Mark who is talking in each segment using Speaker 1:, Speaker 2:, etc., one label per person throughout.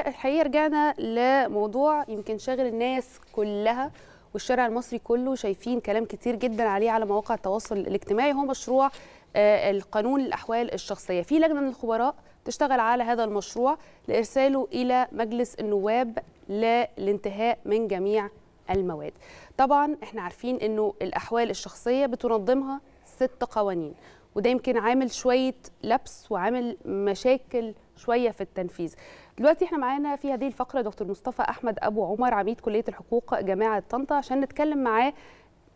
Speaker 1: الحقيقه رجعنا لموضوع يمكن شاغل الناس كلها والشارع المصري كله شايفين كلام كتير جدا عليه على مواقع التواصل الاجتماعي هو مشروع آه، القانون للاحوال الشخصيه في لجنه من الخبراء تشتغل على هذا المشروع لارساله الى مجلس النواب للانتهاء من جميع المواد طبعا احنا عارفين انه الاحوال الشخصيه بتنظمها ست قوانين وده يمكن عامل شويه لبس وعامل مشاكل شويه في التنفيذ دلوقتي احنا معانا في هذه الفقره دكتور مصطفى احمد ابو عمر عميد كليه الحقوق جامعه طنطا عشان نتكلم معاه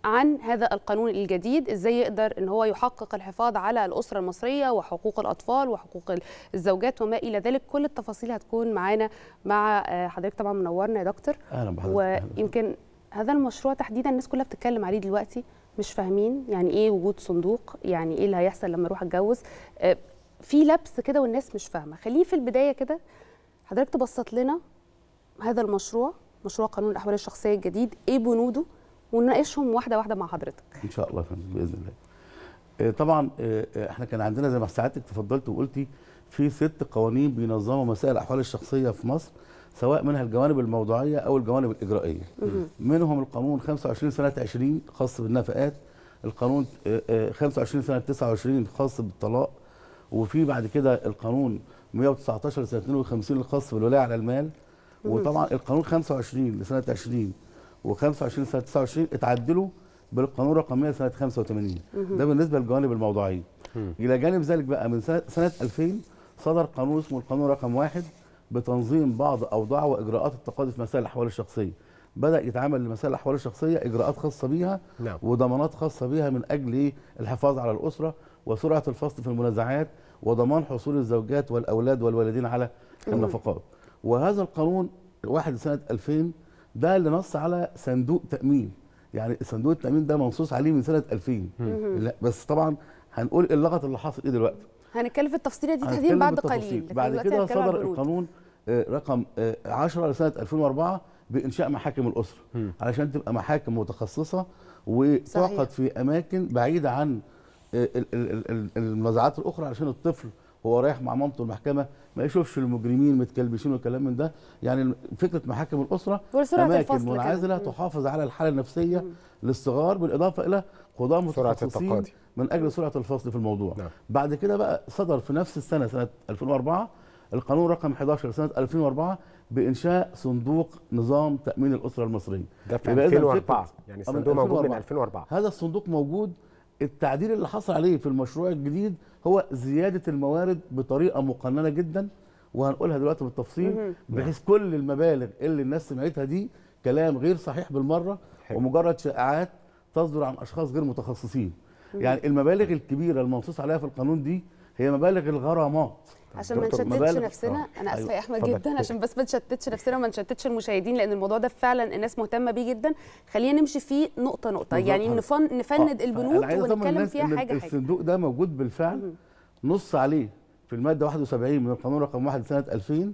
Speaker 1: عن هذا القانون الجديد ازاي يقدر ان هو يحقق الحفاظ على الاسره المصريه وحقوق الاطفال وحقوق الزوجات وما الى ذلك كل التفاصيل هتكون معانا مع آه، حضرتك طبعا منورنا يا دكتور اهلا بحضرتك ويمكن هذا المشروع تحديدا الناس كلها بتتكلم عليه دلوقتي مش فاهمين يعني ايه وجود صندوق يعني ايه اللي هيحصل لما اروح اتجوز آه، في لبس كده والناس مش فاهمه خليه في البدايه كده حضرتك تبسط لنا هذا المشروع مشروع قانون الاحوال الشخصيه الجديد ايه بنوده ونناقشهم واحده واحده مع حضرتك
Speaker 2: ان شاء الله يا فندم باذن الله آه، طبعا آه، آه، احنا كان عندنا زي ما سعادتك تفضلت وقلتي في ست قوانين بينظموا مسائل الاحوال الشخصيه في مصر سواء منها الجوانب الموضوعيه او الجوانب الاجرائيه منهم القانون 25 سنه 20 خاص بالنفقات القانون 25 سنه 29 خاص بالطلاق وفي بعد كده القانون 119 لسنه 52 الخاص بالولايه على المال وطبعا القانون 25 لسنه 20 و25 لسنه 29 اتعدلوا بالقانون رقم 100 لسنه 85 ده بالنسبه للجوانب الموضوعيه الى جانب ذلك بقى من سنه, سنة 2000 صدر قانون اسمه القانون رقم واحد بتنظيم بعض اوضاع واجراءات التقاضي في مسائل الاحوال الشخصيه بدا يتعامل لمسائل الاحوال الشخصيه اجراءات خاصه بيها نعم. وضمانات خاصه بيها من اجل إيه؟ الحفاظ على الاسره وسرعه الفصل في المنازعات وضمان حصول الزوجات والأولاد والوالدين على النفقات وهذا القانون واحد سنة 2000 ده اللي نص على صندوق تأمين يعني صندوق التأمين ده منصوص عليه من سنة 2000 لا بس طبعا هنقول اللغط اللي حاصل ايه دلوقتي
Speaker 1: هنتكلم في التفصيلة دي تحديدا بعد قليل بعد كده صدر القانون
Speaker 2: آه، رقم 10 آه، لسنة 2004 بإنشاء محاكم الأسرة علشان تبقى محاكم متخصصة وتعقد في أماكن بعيدة عن المزعات الاخرى علشان الطفل هو رايح مع مامته المحكمه ما يشوفش المجرمين متكلبشين والكلام من ده يعني فكره محاكم الاسره اماكن منعزله تحافظ على الحاله النفسيه للصغار بالاضافه الى قضاه متخصصين من اجل سرعه الفصل في الموضوع نعم. بعد كده بقى صدر في نفس السنه سنه 2004 القانون رقم 11 سنه 2004 بانشاء صندوق نظام تامين الاسره المصري ده في 2004 يعني آه، الصندوق موجود من 2004 هذا الصندوق موجود التعديل اللي حصل عليه في المشروع الجديد هو زياده الموارد بطريقه مقننه جدا وهنقولها دلوقتي بالتفصيل بحيث نعم. كل المبالغ اللي الناس سمعتها دي كلام غير صحيح بالمره ومجرد شائعات تصدر عن اشخاص غير متخصصين يعني المبالغ الكبيره المنصوص عليها في القانون دي هي مبالغ الغرامات عشان ما نشتتش نفسنا آه، أيوة، انا اسفه يا احمد جدا عشان
Speaker 1: بس ما نشتتش نفسنا وما نشتتش المشاهدين لان الموضوع ده فعلا الناس مهتمه بيه جدا خلينا نمشي فيه نقطه نقطه يعني نفن نفند آه، البنود ونتكلم فيها حاجه حاجه الصندوق
Speaker 2: ده موجود بالفعل نص عليه في الماده 71 من القانون رقم 1 سنه 2000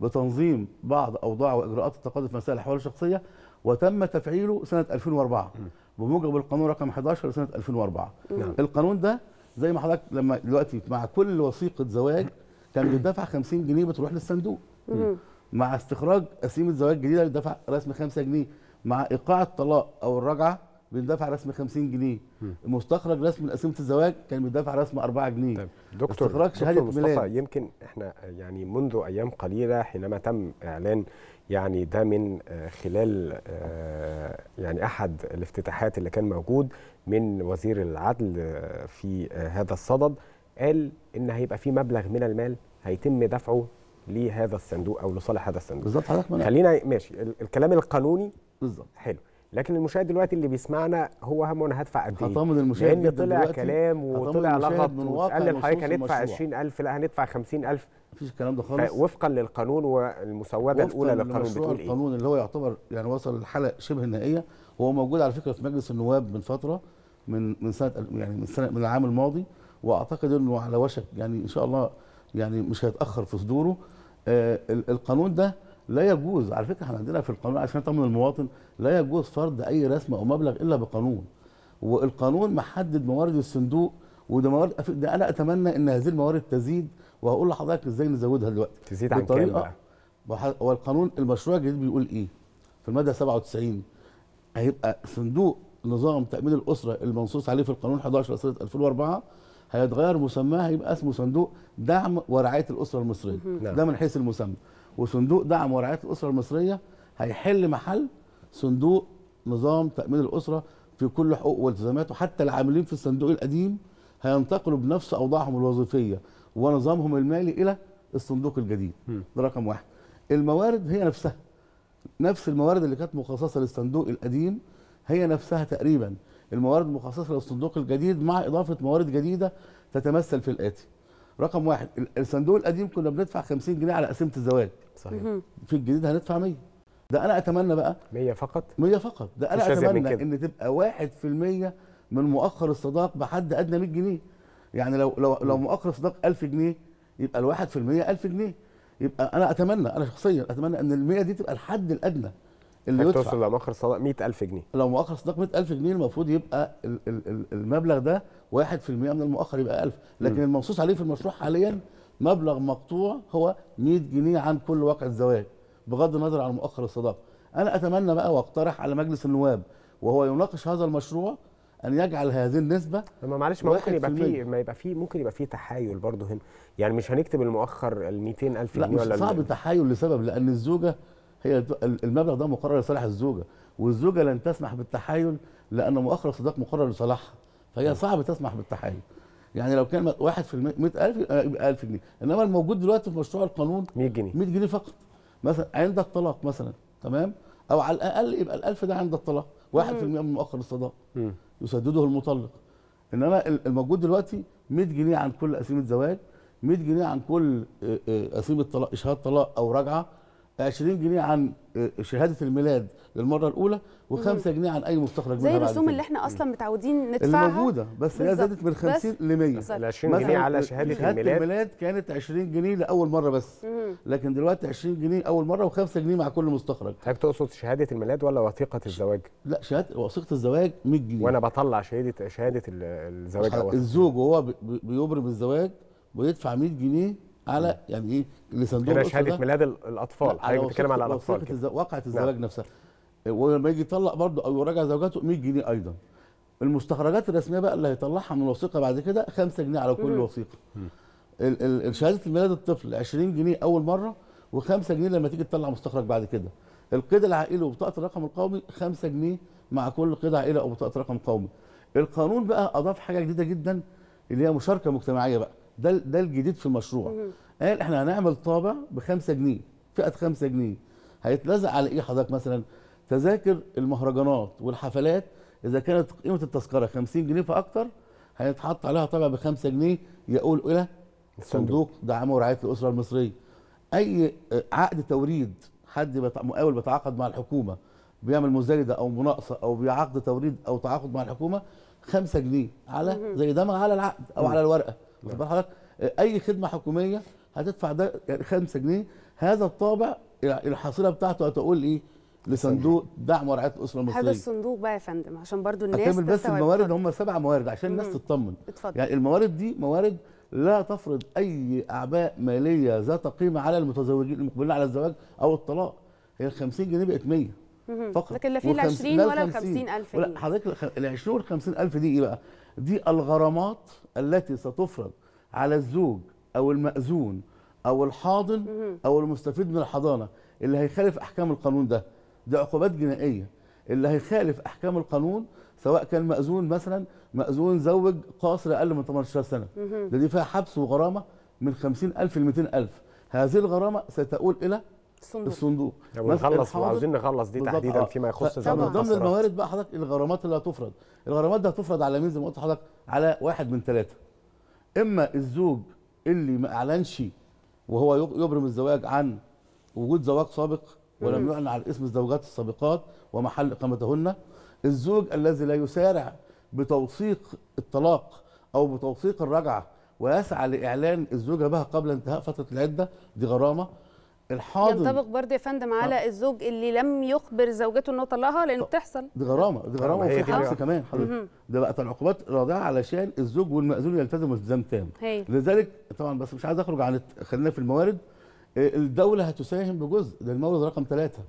Speaker 2: بتنظيم بعض اوضاع واجراءات التقاضي في مسائل الاحوال الشخصيه وتم تفعيله سنه 2004 بموجب القانون رقم 11 لسنه 2004 القانون ده زي ما حضرتك لما دلوقتي مع كل وثيقه زواج كان بيدفع 50 جنيه بتروح للصندوق مع استخراج قسيمه زواج جديده بيدفع رسم 5 جنيه مع ايقاع الطلاق او الرجعه بندفع رسم 50 جنيه م. المستخرج رسم قسيمه الزواج كان بيدفع رسم 4 جنيه
Speaker 3: طيب. دكتور استخراج شهاده دكتور مصطفى ميلاد. يمكن احنا يعني منذ ايام قليله حينما تم اعلان يعني ده من آه، خلال آه، يعني احد الافتتاحات اللي كان موجود من وزير العدل آه، في هذا الصدد قال ان هيبقى في مبلغ من المال هيتم دفعه لهذا الصندوق او لصالح هذا الصندوق بالظبط حضرتك خلينا ماشي الكلام القانوني بالظبط حلو لكن المشاهد دلوقتي اللي بيسمعنا هو همه انا هدفع قد ايه هطمن المشاهد لان طلع كلام وطلع لغط وقال حضرتك هندفع 20000 لا هندفع 50000 مفيش الكلام ده خالص وفقا للقانون والمسوده الاولى للقانون بتقول ايه
Speaker 2: القانون اللي هو يعتبر يعني وصل لحاله شبه نهائيه هو موجود على فكره في مجلس النواب من فتره من من سنه يعني من سنه من العام الماضي واعتقد انه على وشك يعني ان شاء الله يعني مش هيتاخر في صدوره آه القانون ده لا يجوز على فكره احنا عندنا في القانون عشان نطمن المواطن لا يجوز فرض اي رسم او مبلغ الا بقانون والقانون محدد موارد الصندوق وده موارد ده انا اتمنى ان هذه الموارد تزيد وهقول لحضرتك ازاي نزودها دلوقتي تزيد عن كام بقى؟ هو القانون المشروع الجديد بيقول ايه؟ في الماده 97 هيبقى صندوق نظام تامين الاسره المنصوص عليه في القانون 11 سنه 2004 هيتغير مسماه هيبقى اسمه صندوق دعم ورعايه الاسره المصريه ده نعم. من حيث المسمى وصندوق دعم ورعايه الاسره المصريه هيحل محل صندوق نظام تامين الاسره في كل حقوق والتزاماته حتى العاملين في الصندوق القديم هينتقلوا بنفس اوضاعهم الوظيفيه ونظامهم المالي الى الصندوق الجديد ده رقم واحد الموارد هي نفسها نفس الموارد اللي كانت مخصصه للصندوق القديم هي نفسها تقريبا الموارد مخصصه للصندوق الجديد مع اضافه موارد جديده تتمثل في الاتي رقم واحد الصندوق القديم كنا بندفع 50 جنيه على قسيمه الزواج صحيح في الجديد هندفع 100 ده انا اتمنى بقى 100 فقط 100 فقط ده انا اتمنى ان تبقى 1% من مؤخر الصداق بحد ادنى 100 جنيه يعني لو لو لو مؤخر الصداق 1000 جنيه يبقى ال 1% 1000 جنيه يبقى انا اتمنى انا شخصيا اتمنى ان ال 100 دي تبقى الحد الادنى اللي يدفع توصل لو مؤخر صداق 100000 جنيه لو مؤخر الصداق 100000 جنيه المفروض يبقى المبلغ ده 1% من المؤخر يبقى 1000 لكن م. المنصوص عليه في المشروع حاليا مبلغ مقطوع هو 100 جنيه عن كل واقع زواج بغض النظر عن مؤخر الصداق انا اتمنى بقى واقترح على مجلس النواب وهو يناقش هذا المشروع ان يجعل هذه النسبه
Speaker 3: ما معلش ما ممكن يبقى في ما يبقى في ممكن يبقى في تحايل برضه هنا يعني مش هنكتب المؤخر ال 200000 جنيه ولا لا صعب التحايل لسبب لان
Speaker 2: الزوجه هي المبلغ ده مقرر لصالح الزوجه والزوجه لن تسمح بالتحايل لان مؤخر الصداق مقرر لصالحها فهي نعم. صعب تسمح بالتحايل يعني لو كان 1 100000 يبقى 1000 جنيه انما الموجود دلوقتي في مشروع القانون 100 جنيه 100 جنيه فقط مثلا عند الطلاق مثلا تمام او على الاقل يبقى ال1000 ده عند الطلاق 1% من مؤخر الصداق يسدده المطلق انما الموجود دلوقتي 100 جنيه عن كل قسيمه زواج 100 جنيه عن كل قسيمه آه، آه، طلاق اشهاد طلاق او رجعه 20 جنيه عن آه، شهاده الميلاد للمره الاولى و5 جنيه عن اي مستخرج زي الرسوم اللي
Speaker 1: احنا اصلا متعودين ندفعها موجوده بس هي زادت من 50 ل 100 ال
Speaker 2: 20 جنيه على شهاده, شهادة الميلاد الميلاد كانت 20 جنيه لاول مره بس لكن دلوقتي 20 جنيه اول
Speaker 3: مره و5 جنيه مع كل مستخرج حضرتك تقصد شهاده الميلاد ولا وثيقه الزواج لا شهاده وثيقه الزواج 100 جنيه وانا بطلع شهاده شهاده الزواج الزوج
Speaker 2: وهو بيبرم الزواج بيدفع 100 جنيه على يعني ايه لصندوق كده شهاده ميلاد الاطفال حضرتك بتتكلم على الاطفال كده واقعه نعم. الزواج نفسها ولما يجي يطلق برضه او يراجع زوجته 100 جنيه ايضا المستخرجات الرسميه بقى اللي هيطلعها من الوثيقه بعد كده 5 جنيه على كل وثيقه شهاده ميلاد الطفل 20 جنيه اول مره و5 جنيه لما تيجي تطلع مستخرج بعد كده القيد العائلي وبطاقه الرقم القومي 5 جنيه مع كل قيد عائله او بطاقه رقم قومي القانون بقى اضاف حاجه جديده جدا اللي هي مشاركه مجتمعيه بقى ده ده الجديد في المشروع قال احنا هنعمل طابع ب 5 جنيه فئه 5 جنيه هيتلزق على ايه حضرتك مثلا تذاكر المهرجانات والحفلات اذا كانت قيمه التذكره 50 جنيه فاكتر هيتحط عليها طابع ب 5 جنيه يقول الى صندوق دعم ورعايه الاسره المصريه اي آه، عقد توريد حد مقاول بيتعاقد مع الحكومه بيعمل مزايده او مناقصه او بيعقد توريد او تعاقد مع الحكومه 5 جنيه على زي ده على العقد او على الورقه واخد نعم. حضرتك اي خدمه حكوميه هتدفع ده يعني 5 جنيه هذا الطابع الحصيله بتاعته هتقول ايه لصندوق دعم ورعايه الاسره المصريه هذا الصندوق
Speaker 1: بقى يا فندم عشان برضو الناس هكمل بس الموارد
Speaker 2: هم سبع موارد عشان الناس تطمن يعني الموارد دي موارد لا تفرض اي اعباء ماليه ذات قيمه على المتزوجين المقبلين على الزواج او الطلاق هي ال 50 جنيه بقت 100
Speaker 3: فقط لكن لا في ال 20 ولا ال 50000 جنيه
Speaker 2: حضرتك ال 20 وال 50000 دي ايه بقى؟ دي الغرامات التي ستفرض على الزوج او المأذون او الحاضن او المستفيد من الحضانه اللي هيخالف احكام القانون ده دي عقوبات جنائيه اللي هيخالف احكام القانون سواء كان مأذون مثلا مأذون زوج قاصر اقل من 18 سنه ده دي فيها حبس وغرامه من 50000 ل 200000 هذه الغرامه ستؤول الى الصندوق الصندوق يعني نخلص وعاوزين نخلص دي تحديدا آه. فيما يخص طبعا ضمن الموارد بقى حضرتك الغرامات اللي هتفرض الغرامات دي هتفرض على مين زي ما قلت لحضرتك على واحد من ثلاثه اما الزوج اللي ما اعلنش وهو يبرم الزواج عن وجود زواج سابق ولم يعلن على اسم الزوجات السابقات ومحل اقامتهن الزوج الذي لا يسارع بتوثيق الطلاق او بتوثيق الرجعه ويسعى لاعلان الزوجه بها قبل انتهاء فتره العده دي غرامه الحاضن ينطبق
Speaker 1: برضه يا فندم على أه. الزوج اللي لم يخبر زوجته انه طلقها لان بتحصل
Speaker 2: دي غرامه دي غرامه وفي حبس كمان حضرتك ده بقى العقوبات راضعه علشان الزوج والمأذون يلتزموا التزام تام لذلك طبعا بس مش عايز اخرج عن خلينا في الموارد آه، الدوله هتساهم بجزء ده المورد رقم ثلاثة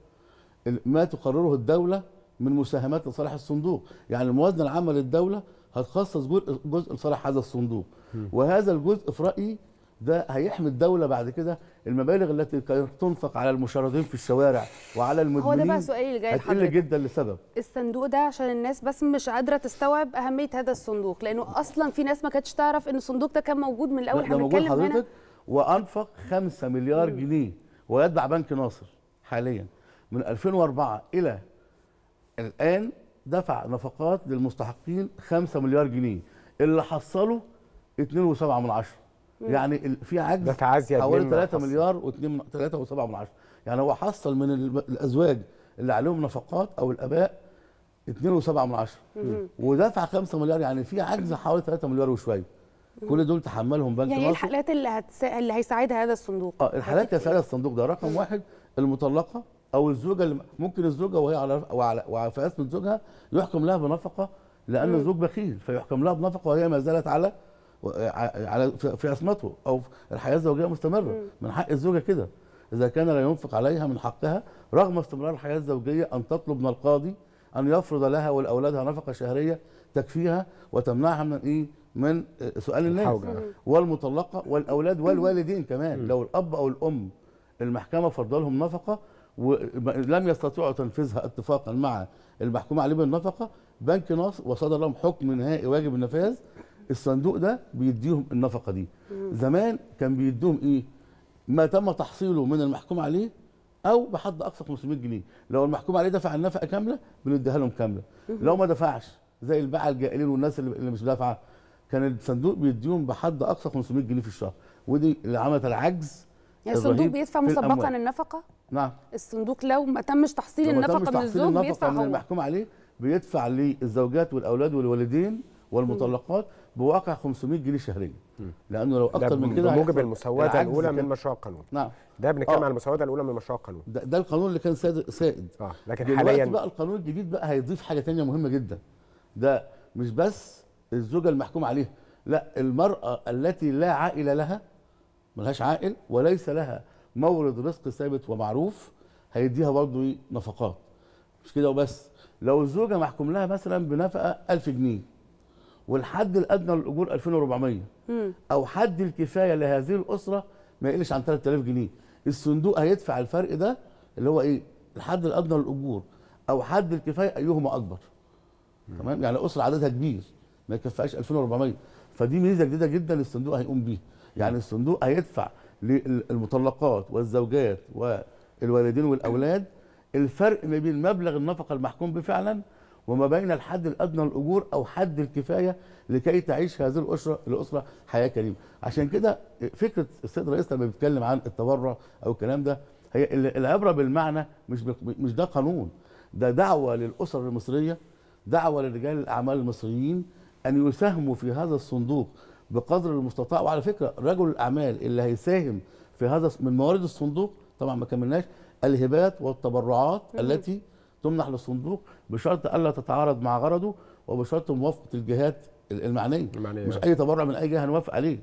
Speaker 2: ما تقرره الدوله من مساهمات لصالح الصندوق يعني الموازنه العامه للدوله هتخصص جزء لصالح هذا الصندوق وهذا الجزء في رايي ده هيحمي الدولة بعد كده المبالغ التي تنفق على المشردين في الشوارع وعلى المدمنين هو ده بقى سؤالي اللي جاي هتقل جدا لسبب
Speaker 1: الصندوق ده عشان الناس بس مش قادرة تستوعب أهمية هذا الصندوق لأنه أصلا في ناس ما كانتش تعرف إن الصندوق ده كان موجود من الأول احنا بنتكلم هنا
Speaker 2: وأنفق 5 مليار جنيه ويتبع بنك ناصر حاليا من 2004 إلى الآن دفع نفقات للمستحقين 5 مليار جنيه اللي حصله 2.7 يعني في عجز حوالي 3 مليار و2 3.7 يعني هو حصل من الازواج اللي عليهم نفقات او الاباء 2.7 ودفع 5 مليار يعني في عجز حوالي 3 مليار وشويه كل دول تحملهم بنك يعني مصر الحالات
Speaker 1: اللي هتسا... اللي هيساعدها هذا الصندوق
Speaker 2: اه الحالات اللي هيساعدها الصندوق ده رقم واحد المطلقه او الزوجه اللي ممكن الزوجه وهي على وعلى وعلى زوجها يحكم لها بنفقه لان الزوج بخيل فيحكم لها بنفقه وهي ما زالت على على في عصمته او الحياه الزوجيه مستمره من حق الزوجه كده اذا كان لا ينفق عليها من حقها رغم استمرار الحياه الزوجيه ان تطلب من القاضي ان يفرض لها ولاولادها نفقه شهريه تكفيها وتمنعها من ايه من سؤال الناس والمطلقه والاولاد والوالدين كمان لو الاب او الام المحكمه فرض لهم نفقه ولم يستطيعوا تنفيذها اتفاقا مع المحكوم عليه بالنفقه بنك ناصر وصدر لهم حكم نهائي واجب النفاذ الصندوق ده بيديهم النفقه دي زمان كان بيديهم ايه ما تم تحصيله من المحكوم عليه او بحد اقصى 500 جنيه لو المحكوم عليه دفع النفقه كامله بنديها لهم كامله لو ما دفعش زي الباعه الجائلين والناس اللي مش دافعه كان الصندوق بيديهم بحد اقصى 500 جنيه في الشهر ودي اللي عملت العجز يعني الصندوق بيدفع مسبقا النفقه نعم
Speaker 1: الصندوق لو ما تمش تحصيل النفقه من الزوج بيدفع من
Speaker 2: المحكوم عليه بيدفع للزوجات والاولاد والوالدين والمطلقات بواقع 500 جنيه شهريا لانه لو اكتر من كده بموجب المسوده الاولى من مشروع
Speaker 3: القانون نعم ده بنتكلم آه. على المسوده الاولى من مشروع القانون
Speaker 2: ده, ده القانون اللي كان سائد سائد اه لكن حاليا بقى القانون الجديد بقى هيضيف حاجه ثانيه مهمه جدا ده مش بس الزوجه المحكوم عليها لا المراه التي لا عائل لها ملهاش عائل وليس لها مورد رزق ثابت ومعروف هيديها برضه إيه؟ نفقات مش كده وبس لو الزوجه محكوم لها مثلا بنفقه 1000 جنيه والحد الادنى للاجور 2400 مم. او حد الكفايه لهذه الاسره ما يقلش عن 3000 جنيه الصندوق هيدفع الفرق ده اللي هو ايه الحد الادنى للاجور او حد الكفايه ايهما اكبر تمام يعني اسره عددها كبير ما يكفيهاش 2400 فدي ميزه جديده جدا الصندوق هيقوم بيها يعني الصندوق هيدفع للمطلقات والزوجات والوالدين والاولاد الفرق ما بين مبلغ النفقه المحكوم به فعلا وما بين الحد الادنى للاجور او حد الكفايه لكي تعيش هذه الاسره الاسره حياه كريمه عشان كده فكره السيد الرئيس لما بيتكلم عن التبرع او الكلام ده هي العبره بالمعنى مش مش ده قانون ده دعوه للاسر المصريه دعوه لرجال الاعمال المصريين ان يساهموا في هذا الصندوق بقدر المستطاع وعلى فكره رجل الاعمال اللي هيساهم في هذا من موارد الصندوق طبعا ما كملناش الهبات والتبرعات التي تمنح للصندوق بشرط الا تتعارض مع غرضه وبشرط موافقه الجهات المعنيه, المعنية. مش اي تبرع من اي جهه نوافق عليه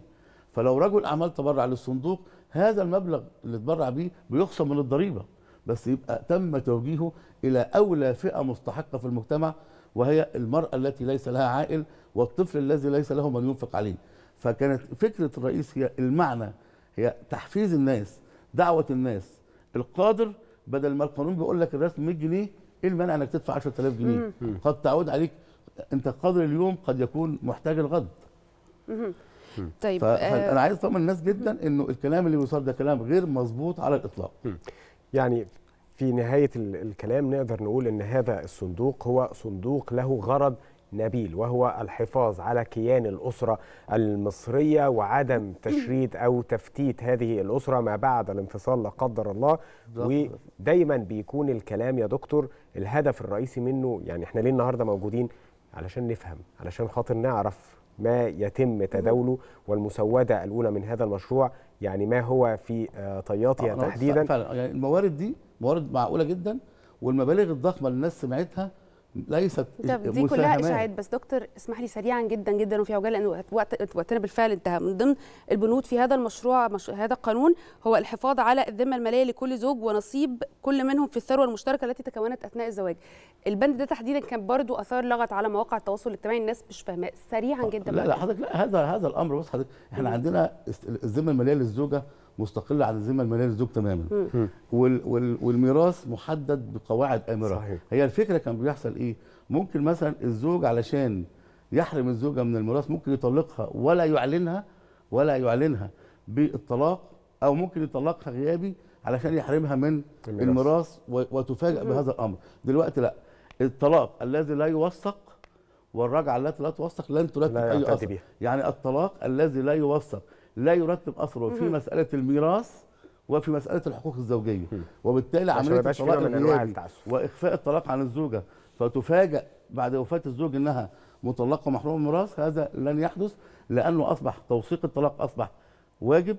Speaker 2: فلو رجل اعمال تبرع للصندوق هذا المبلغ اللي تبرع بيه بيخصم من الضريبه بس يبقى تم توجيهه الى اولى فئه مستحقه في المجتمع وهي المراه التي ليس لها عائل والطفل الذي ليس له من ينفق عليه فكانت فكره الرئيس هي المعنى هي تحفيز الناس دعوه الناس القادر بدل ما القانون بيقول لك الرسم 100 جنيه ايه المانع انك تدفع 10000 جنيه قد تعود عليك انت قدر اليوم قد يكون محتاج الغد
Speaker 1: طيب آه،
Speaker 2: انا عايز
Speaker 3: اطمن الناس جدا انه الكلام اللي بيوصل ده كلام غير مظبوط على الاطلاق يعني في نهايه الكلام نقدر نقول ان هذا الصندوق هو صندوق له غرض نبيل وهو الحفاظ على كيان الأسرة المصرية وعدم تشريد أو تفتيت هذه الأسرة ما بعد الانفصال لا قدر الله ودايما بيكون الكلام يا دكتور الهدف الرئيسي منه يعني احنا ليه النهاردة موجودين علشان نفهم علشان خاطر نعرف ما يتم تداوله والمسودة الأولى من هذا المشروع يعني ما هو في آه، طياتها أه، تحديدا
Speaker 2: فعلا يعني الموارد دي موارد معقولة جدا والمبالغ الضخمة اللي الناس سمعتها ليست طب دي كلها اشاعات
Speaker 1: بس دكتور اسمح لي سريعا جدا جدا وفي عجاله لان وقت وقتنا بالفعل انتهى من ضمن البنود في هذا المشروع مش... هذا القانون هو الحفاظ على الذمه الماليه لكل زوج ونصيب كل منهم في الثروه المشتركه التي تكونت اثناء الزواج البند ده تحديدا كان برضو اثار لغط على مواقع التواصل الاجتماعي الناس مش فاهماه سريعا جدا لا لا حضرتك
Speaker 2: هذا هذا الامر بص حضرتك احنا عندنا الذمه الماليه للزوجه مستقله عن الذمه الماليه للزوج تماما وال وال والميراث محدد بقواعد امره صحيح. هي الفكره كان بيحصل ايه ممكن مثلا الزوج علشان يحرم الزوجه من الميراث ممكن يطلقها ولا يعلنها ولا يعلنها بالطلاق او ممكن يطلقها غيابي علشان يحرمها من الميراث وتفاجأ بهذا الامر دلوقتي لا الطلاق الذي لا يوثق والرجعه التي لا توثق لن ترتب اي اثر يعني الطلاق الذي لا يوثق لا يرتب أثره في مسألة الميراث وفي مسألة الحقوق الزوجية وبالتالي عملية الطلاق النيابي وإخفاء الطلاق عن الزوجة فتفاجئ بعد وفاة الزوج أنها مطلقة محرومة الميراث هذا لن يحدث لأنه أصبح توثيق الطلاق أصبح واجب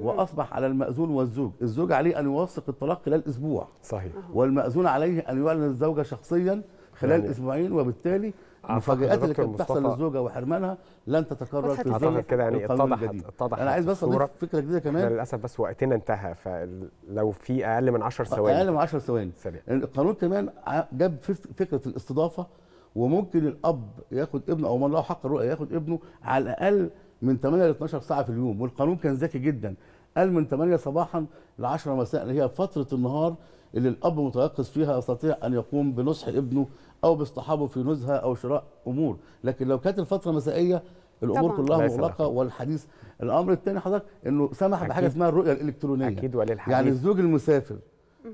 Speaker 2: واصبح على المأذون والزوج، الزوج عليه ان يوثق الطلاق خلال اسبوع صحيح والمأذون عليه ان يعلن الزوجه شخصيا خلال يعني اسبوعين وبالتالي المفاجآت اللي كانت بتحصل للزوجه وحرمانها لن تتكرر في اعتقد كده يعني اتضحت اتضحت انا عايز بس اضيف
Speaker 3: فكره جديده كمان للاسف بس وقتنا انتهى فلو في اقل من 10 ثواني اقل
Speaker 2: من 10 ثواني
Speaker 3: القانون كمان جاب فكره الاستضافه وممكن
Speaker 2: الاب ياخد ابنه او من له حق الرؤيه ياخد ابنه على الاقل من 8 ل 12 ساعه في اليوم والقانون كان ذكي جدا قال من 8 صباحا ل 10 مساء اللي هي فتره النهار اللي الاب متيقظ فيها يستطيع ان يقوم بنصح ابنه او باصطحابه في نزهه او شراء امور لكن لو كانت الفتره مسائيه الامور طبعا. كلها مغلقه والحديث الامر الثاني حضرتك انه سمح أكيد. بحاجه اسمها الرؤيه الالكترونيه اكيد وللحديث يعني الزوج المسافر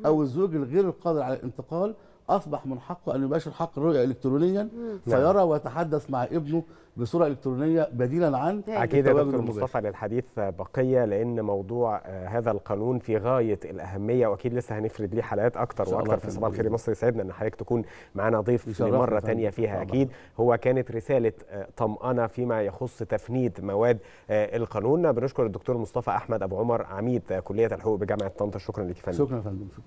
Speaker 2: او الزوج الغير القادر على الانتقال اصبح من حقه ان يباشر حق الرؤيه الكترونيا نعم. فيرى ويتحدث مع ابنه بصوره الكترونيه بديلا عن اكيد يا دكتور مصطفى
Speaker 3: للحديث بقيه لان موضوع آه، هذا القانون في غايه الاهميه واكيد لسه هنفرد ليه حلقات اكتر واكتر في صباح الخير مصر يسعدنا ان حضرتك تكون معانا ضيف مره ثانيه فيها اكيد هو كانت رساله آه، طمانه فيما يخص تفنيد مواد آه، القانون بنشكر الدكتور مصطفى احمد ابو عمر عميد كليه الحقوق بجامعه طنطا شكرا لك فندم شكرا فندم